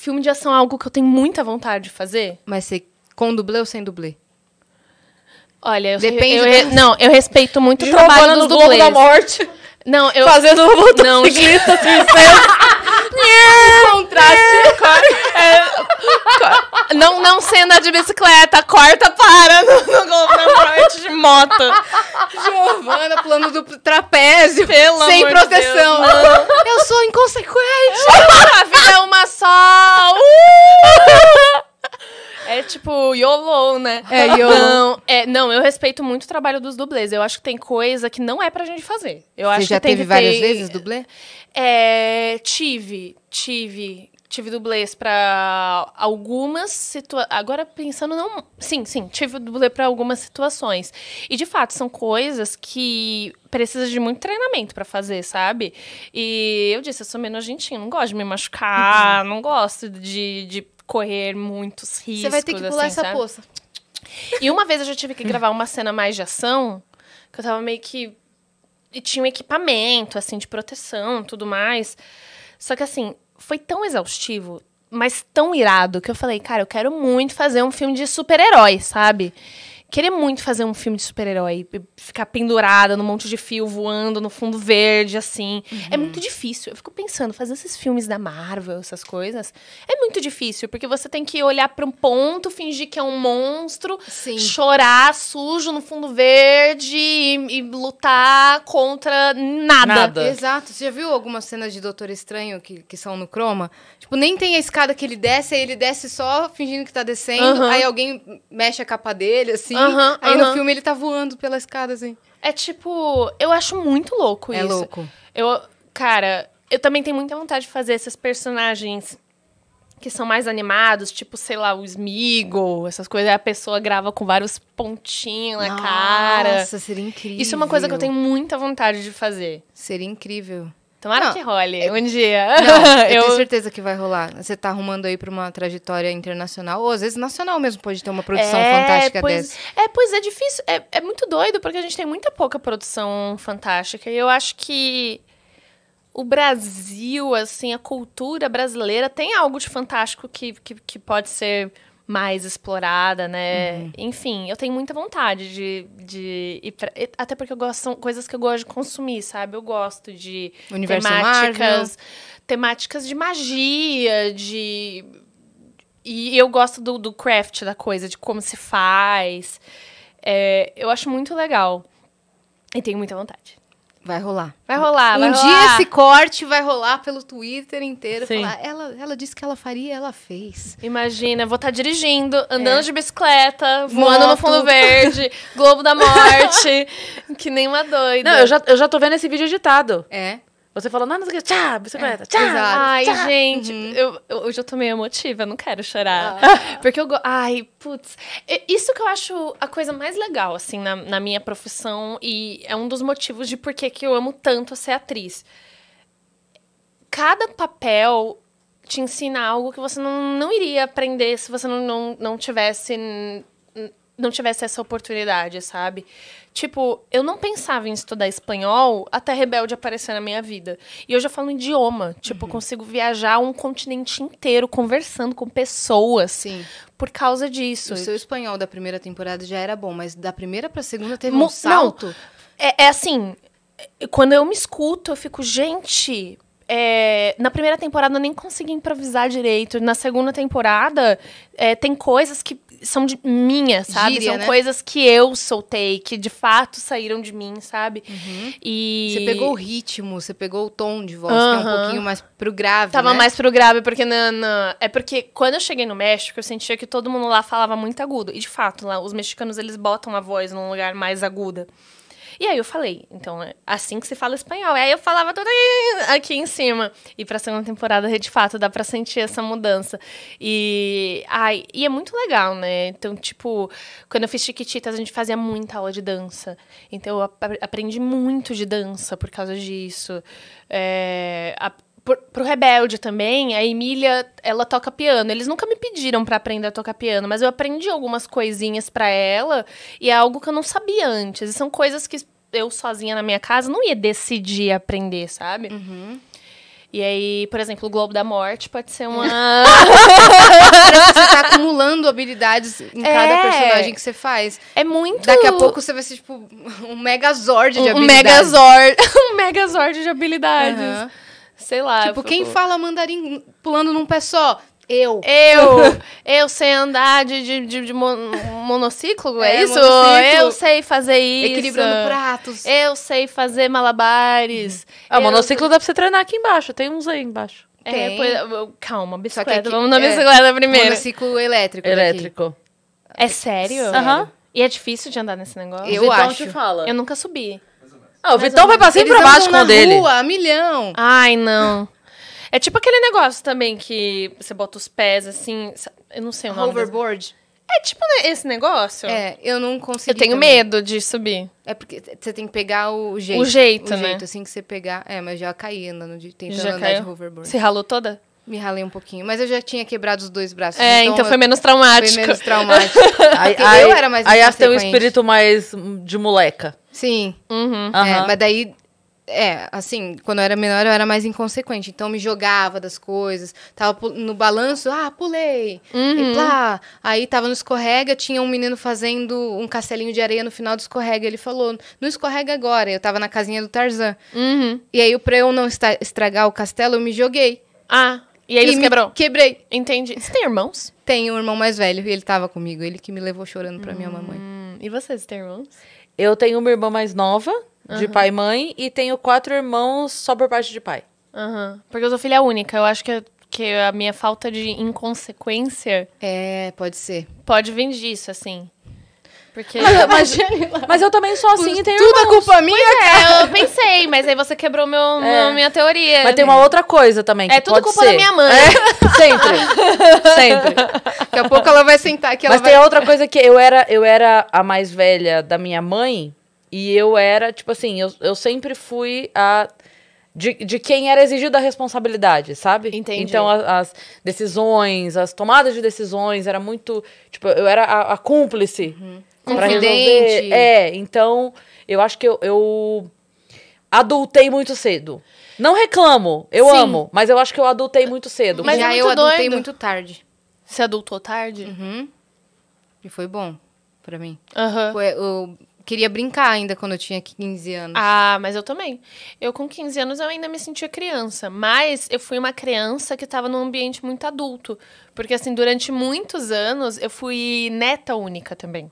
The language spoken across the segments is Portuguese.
Filme de ação é algo que eu tenho muita vontade de fazer. Mas você com dublê ou sem dublê? Olha, eu, Depende eu, eu do... não, eu respeito muito Jogando o trabalho dos no dublês. Globo da Morte. Não, eu fazendo o motociclista não, tristeza. contraste. É. Cor... É... Não, não sendo a de bicicleta, corta para no, no, na parte de moto. Giovana pulando do trapézio. Pelo sem proteção. eu sou inconsequente. a vida é uma só. Uh! É tipo YOLO, né? É, YOLO. Não, é, não, eu respeito muito o trabalho dos dublês. Eu acho que tem coisa que não é pra gente fazer. Eu Você acho já que teve várias ter... vezes dublê? É, tive tive tive dublês para algumas situações. Agora pensando não, sim, sim, tive dublê para algumas situações. E de fato são coisas que precisa de muito treinamento para fazer, sabe? E eu disse, eu sou menos gentil não gosto de me machucar, uhum. não gosto de, de correr muitos riscos. Você vai ter que pular assim, essa poça. E uma vez eu já tive que gravar uma cena mais de ação, que eu tava meio que e tinha um equipamento assim de proteção, tudo mais. Só que assim, foi tão exaustivo, mas tão irado, que eu falei, cara, eu quero muito fazer um filme de super-herói, sabe? querer muito fazer um filme de super-herói, ficar pendurada num monte de fio voando no fundo verde, assim. É uhum. É muito difícil. Eu fico pensando, fazer esses filmes da Marvel, essas coisas, é muito difícil, porque você tem que olhar para um ponto, fingir que é um monstro, Sim. chorar sujo no fundo verde e, e, lutar contra nada. nada. Exato. Você já viu algumas cenas de Doutor Estranho que, que são no croma? Tipo, nem tem a escada que ele desce, aí ele desce só fingindo que tá descendo, uhum. aí alguém mexe a capa dele, assim aí no filme ele tá voando pela escada, assim. É tipo, eu acho muito louco é isso. É louco. Eu, cara, eu também tenho muita vontade de fazer esses personagens que são mais animados, tipo, sei lá, o Smigo, essas coisas, a pessoa grava com vários pontinhos na Nossa, cara. Nossa, seria incrível. Isso é uma coisa que eu tenho muita vontade de fazer. Seria incrível. Tomara não, que role é- um dia. Não, eu, eu, tenho certeza que vai rolar. Você tá arrumando aí pra uma trajetória internacional, ou às vezes nacional mesmo, pode ter uma produção é, fantástica pois, dessa. É, pois é difícil. É, é muito doido, porque a gente tem muita pouca produção fantástica. E eu acho que o Brasil, assim, a cultura brasileira tem algo de fantástico que, que, que pode ser mais explorada, né? Uhum. Enfim, eu tenho muita vontade de, de ir pra, Até porque eu gosto, são coisas que eu gosto de consumir, sabe? Eu gosto de Universo temáticas, Marvel. temáticas de magia, de. E eu gosto do, do craft da coisa, de como se faz. É, eu acho muito legal. E tenho muita vontade. Vai rolar. Vai rolar, um vai rolar. dia esse corte vai rolar pelo Twitter inteiro. Falar, ela, ela disse que ela faria ela fez. Imagina, vou estar tá dirigindo, andando é. de bicicleta, voando Moto. no fundo verde, Globo da Morte, que nem uma doida. Não, eu já, eu já tô vendo esse vídeo editado. É. Você falou nada não sei o que, bicicleta, tchau. Exato. Ai, gente, uhum. eu, eu, hoje eu tô meio emotiva, eu não quero chorar. Ah. Porque eu. Go... Ai, putz. Isso que eu acho a coisa mais legal, assim, na, na minha profissão, e é um dos motivos de por que eu amo tanto ser atriz. Cada papel te ensina algo que você não, não iria aprender se você não, não, não tivesse não tivesse essa oportunidade, sabe? Tipo, eu não pensava em estudar espanhol até Rebelde aparecer na minha vida. E eu já falo um idioma. Tipo, uhum. consigo viajar um continente inteiro conversando com pessoas. Sim. Por causa disso. O seu espanhol da primeira temporada já era bom, mas da primeira pra segunda teve Mo um salto. Não, é, é assim. É, quando eu me escuto, eu fico, gente, é, na primeira temporada eu nem consegui improvisar direito. Na segunda temporada, é, tem coisas que são de minha, sabe? Gíria, são né? coisas que eu soltei, que de fato saíram de mim, sabe? Uhum. E você pegou o ritmo, você pegou o tom de voz, uhum. que é um pouquinho mais pro grave, Tava né? mais pro grave, porque na, na, é porque quando eu cheguei no México, eu sentia que todo mundo lá falava muito agudo. E de fato, lá os mexicanos eles botam a voz num lugar mais aguda. E aí eu falei, então, é assim que se fala espanhol. E aí eu falava tudo aqui em cima. E pra segunda temporada, de fato, dá pra sentir essa mudança. E, ai, e é muito legal, né? Então, tipo, quando eu fiz Chiquititas, a gente fazia muita aula de dança. Então, eu aprendi muito de dança por causa disso. É, pro Rebelde também, a Emília, ela toca piano. Eles nunca me pediram para aprender a tocar piano, mas eu aprendi algumas coisinhas para ela e é algo que eu não sabia antes. E são coisas que eu sozinha na minha casa não ia decidir aprender, sabe? Uhum. E aí, por exemplo, o Globo da Morte pode ser uma. você tá acumulando habilidades em é, cada personagem que você faz. É muito. Daqui a pouco você vai ser, tipo, um megazord de um, habilidades. Um megazord. um megazord de habilidades. Uhum. Sei lá. Tipo, quem fala mandarim pulando num pé só? Eu. Eu. eu sei andar de, de, de, de monociclo, é, é isso? Monociclo. Eu sei fazer isso. Equilibrando pratos. Eu sei fazer malabares. Uhum. Ah, monociclo sei... dá pra você treinar aqui embaixo. Tem uns aí embaixo. É, tem. É, calma, bicicleta. Aqui, Vamos na é, bicicleta é, primeiro. Monociclo elétrico. Elétrico. Daqui. É sério? Aham. Uhum. E é difícil de andar nesse negócio? Eu então, acho. Eu nunca subi. Ah, o Vitão vai passar cima pra baixo com o dele. Rua, milhão. Ai, não. É tipo aquele negócio também que você bota os pés assim. Eu não sei o nome. Hoverboard. É tipo né, esse negócio? É, eu não consigo. Eu tenho também. medo de subir. É porque você tem que pegar o jeito. O jeito, o né? jeito, assim que você pegar. É, mas já caí andando de, tentando já andar caiu? de hoverboard. Você ralou toda? Me ralei um pouquinho, mas eu já tinha quebrado os dois braços. É, então, então foi menos traumático. Foi menos traumático. aí, eu era mais Aí tem um espírito mais hum, de moleca. Sim. Uhum. Uhum. mas daí é, assim, quando eu era menor eu era mais inconsequente, então me jogava das coisas, tava no balanço, ah, pulei, uhum. e Aí tava no escorrega, tinha um menino fazendo um castelinho de areia no final do escorrega, ele falou, não escorrega agora, eu tava na casinha do Tarzan. Uhum. E aí, pra eu não estragar o castelo, eu me joguei. Ah, e aí você quebrou? Quebrei. Entendi. Você tem irmãos? Tenho um irmão mais velho, e ele tava comigo, ele que me levou chorando pra minha mamãe. Hum, e vocês têm irmãos? Eu tenho uma irmã mais nova, de uhum. pai e mãe, e tenho quatro irmãos só por parte de pai. Uhum. Porque eu sou filha única. Eu acho que, que a minha falta de inconsequência. É, pode ser. Pode vir disso, assim. Porque mas, mas, mas, eu também sou assim e tenho Tudo é irmãos. culpa minha, pois é, cara. É, eu pensei, mas aí você quebrou meu, é. minha teoria. Mas tem né? uma outra coisa também É tudo culpa ser. da minha mãe. É? Sempre. Sempre. Daqui a pouco ela vai sentar aqui. Mas vai... tem outra coisa que eu era, eu era a mais velha da minha mãe e eu era, tipo assim, eu, eu sempre fui a de, de quem era exigida a responsabilidade, sabe? Entendi. Então, a, as decisões, as tomadas de decisões, era muito. Tipo, eu era a, a cúmplice. Uhum resolver. É, então eu acho que eu, eu adultei muito cedo. Não reclamo, eu Sim. amo, mas eu acho que eu adultei muito cedo. Mas Já é eu adultei doido. muito tarde. Você adultou tarde? Uhum. E foi bom para mim. Uhum. Foi, eu queria brincar ainda quando eu tinha 15 anos. Ah, mas eu também. Eu com 15 anos eu ainda me sentia criança, mas eu fui uma criança que estava num ambiente muito adulto, porque assim, durante muitos anos eu fui neta única também.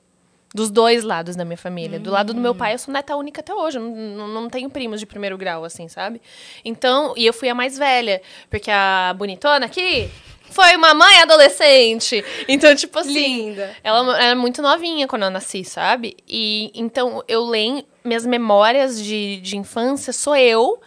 Dos dois lados da minha família. Do lado do meu hum. pai, eu sou neta única até hoje. Não, não, tenho primos de primeiro grau, assim, sabe? Então, e eu fui a mais velha. Porque a bonitona aqui foi uma mãe adolescente. Então, tipo assim. Linda. Ela era é muito novinha quando eu nasci, sabe? E então eu leio Minhas memórias de, de infância sou eu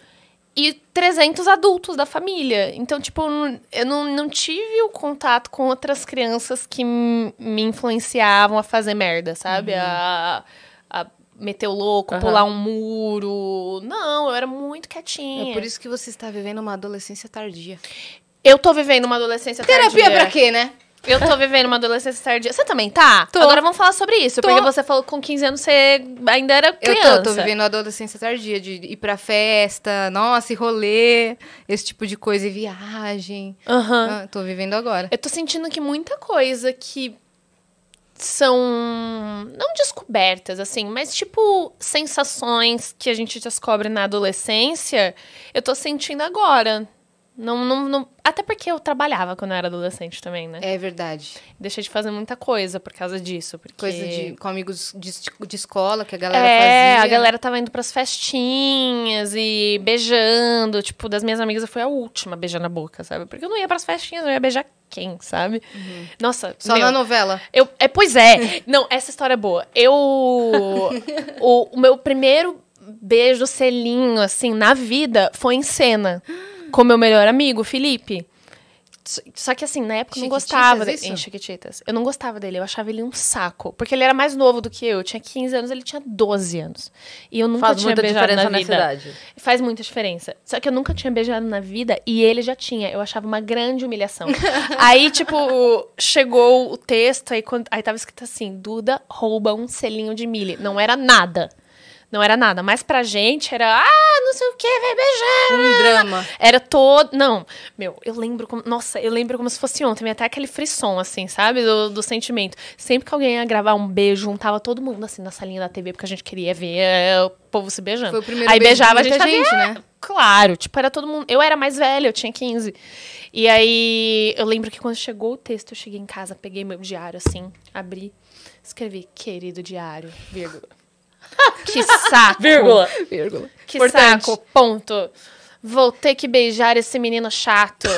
e 300 adultos da família. Então, tipo, eu não, não tive o contato com outras crianças que me influenciavam a fazer merda, sabe? Uhum. A, a meter o louco, uhum. pular um muro. Não, eu era muito quietinha. É por isso que você está vivendo uma adolescência tardia. Eu tô vivendo uma adolescência Terapia tardia. Terapia pra quê, né? Eu tô vivendo uma adolescência tardia. Você também tá? Tô. Agora vamos falar sobre isso. Tô. Porque você falou que com 15 anos você ainda era criança. Eu tô, tô vivendo a adolescência tardia de ir pra festa, nossa, e rolê, esse tipo de coisa, e viagem. Aham. Uhum. Tô vivendo agora. Eu tô sentindo que muita coisa que são não descobertas assim, mas tipo sensações que a gente descobre na adolescência, eu tô sentindo agora não, não, não, até porque eu trabalhava quando eu era adolescente também, né? É verdade. Deixei de fazer muita coisa por causa disso. Porque... Coisa de, com amigos de, de escola que a galera é, fazia. É, a galera tava indo pras festinhas e beijando. Tipo, das minhas amigas eu fui a última beijando a boca, sabe? Porque eu não ia pras festinhas, eu ia beijar quem, sabe? Uhum. Nossa. Só meu, na novela. Eu, é, pois é. não, essa história é boa. Eu. o, o meu primeiro beijo selinho, assim, na vida foi em cena com meu melhor amigo, Felipe. Só que assim, na época eu não gostava dele. Em Chiquititas. Eu não gostava dele, eu achava ele um saco. Porque ele era mais novo do que eu. eu tinha 15 anos, ele tinha 12 anos. E eu nunca Faz tinha muita beijado diferença na vida. Cidade. Faz muita diferença. Só que eu nunca tinha beijado na vida e ele já tinha. Eu achava uma grande humilhação. aí, tipo, chegou o texto, aí, quando, aí tava escrito assim: Duda rouba um selinho de milho. Não era nada. Não era nada. Mas pra gente era, ah, não sei o que, vai beijar. Um drama. Era todo. Não, meu, eu lembro como. Nossa, eu lembro como se fosse ontem. Até aquele frisson, assim, sabe? Do, do sentimento. Sempre que alguém ia gravar um beijo, juntava todo mundo, assim, na salinha da TV, porque a gente queria ver é, o povo se beijando. Foi o primeiro Aí beijava a gente, a gente né? Ah, claro, tipo, era todo mundo. Eu era mais velha, eu tinha 15. E aí, eu lembro que quando chegou o texto, eu cheguei em casa, peguei meu diário, assim, abri, escrevi, querido diário, vírgula. Que saco. Vírgula. Vírgula. Que Importante. saco. Ponto. Vou ter que beijar esse menino chato.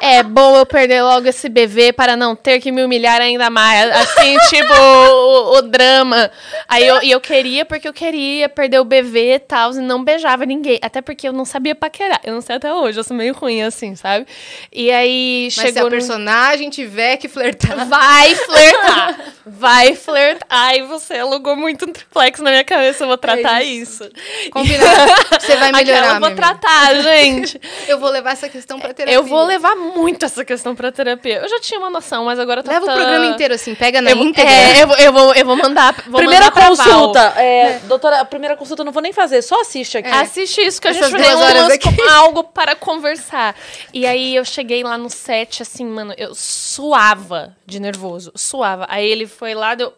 É bom eu perder logo esse bebê para não ter que me humilhar ainda mais. Assim, tipo, o, o, drama. Aí eu, e eu queria, porque eu queria perder o bebê e tal, e não beijava ninguém. Até porque eu não sabia paquerar. Eu não sei até hoje, eu sou meio ruim assim, sabe? E aí Mas chegou. Se a no... personagem tiver que flertar. Vai flertar! vai flertar. Ai, você alugou muito um triplex na minha cabeça, eu vou tratar é isso. isso. Combinado. Você vai melhorar. Aquela eu vou tratar, gente. eu vou levar essa questão pra terapia. Eu vou levar muito essa questão pra terapia. Eu já tinha uma noção, mas agora tá. Leva tá... o programa inteiro, assim, pega na eu, íntegra. É, eu, eu, vou, eu vou mandar. Vou primeira mandar consulta. É, é. Doutora, a primeira consulta eu não vou nem fazer, só assiste aqui. É. Assiste isso que Essas a gente tem umas, algo para conversar. E aí eu cheguei lá no set, assim, mano, eu suava de nervoso. Suava. Aí ele foi lá, deu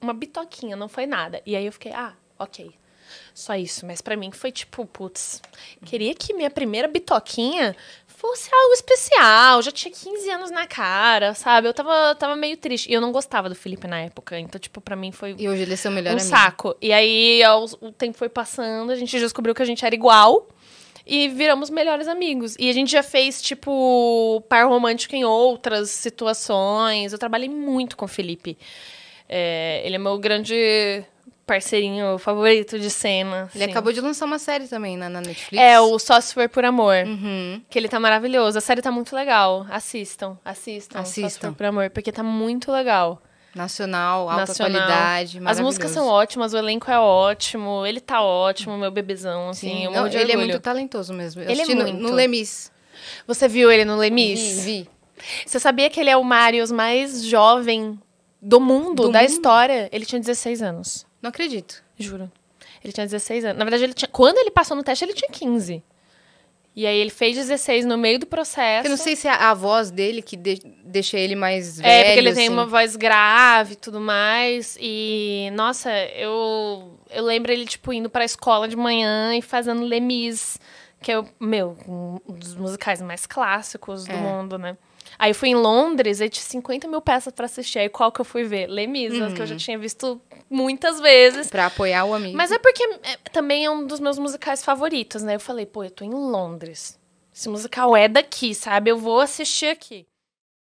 uma bitoquinha, não foi nada. E aí eu fiquei, ah, ok, só isso. Mas para mim foi tipo, putz, queria que minha primeira bitoquinha fosse algo especial. Já tinha 15 anos na cara, sabe? Eu tava, tava meio triste. E eu não gostava do Felipe na época. Então, tipo, pra mim foi. E hoje ele é seu melhor um amigo. saco. E aí, o tempo foi passando, a gente descobriu que a gente era igual. E viramos melhores amigos. E a gente já fez, tipo, par romântico em outras situações. Eu trabalhei muito com o Felipe. É, ele é meu grande parceirinho favorito de cena. Ele assim. acabou de lançar uma série também na, né, na Netflix. É, o Só Se For Por Amor. Uhum. Que ele tá maravilhoso. A série tá muito legal. Assistam, assistam. Assistam. Só Se For Por Amor, porque tá muito legal. Nacional, alta Nacional. qualidade. As músicas são ótimas, o elenco é ótimo, ele tá ótimo, meu bebezão, assim. Sim. Não, ele é muito talentoso mesmo. Eu ele é muito. no Lemis. Você viu ele no Lemis? Vi, vi. Você sabia que ele é o Marius mais jovem do mundo, do da mundo? história? Ele tinha 16 anos. Não acredito, juro. Ele tinha 16 anos. Na verdade, ele tinha... quando ele passou no teste, ele tinha 15. E aí ele fez 16 no meio do processo. Eu não sei se é a voz dele que de deixa ele mais velho. É, porque ele assim. tem uma voz grave e tudo mais. E, nossa, eu, eu lembro ele, tipo, indo pra escola de manhã e fazendo Lemis, que é, o, meu, um dos musicais mais clássicos do é. mundo, né? Aí eu fui em Londres, aí tinha 50 mil peças para assistir. Aí qual que eu fui ver? Lemisa, uhum. que eu já uhum. tinha visto muitas vezes. Pra apoiar o amigo. Mas é porque é, também é um dos meus musicais favoritos, né? Eu falei, pô, eu tô em Londres. Esse musical é daqui, sabe? Eu vou assistir aqui.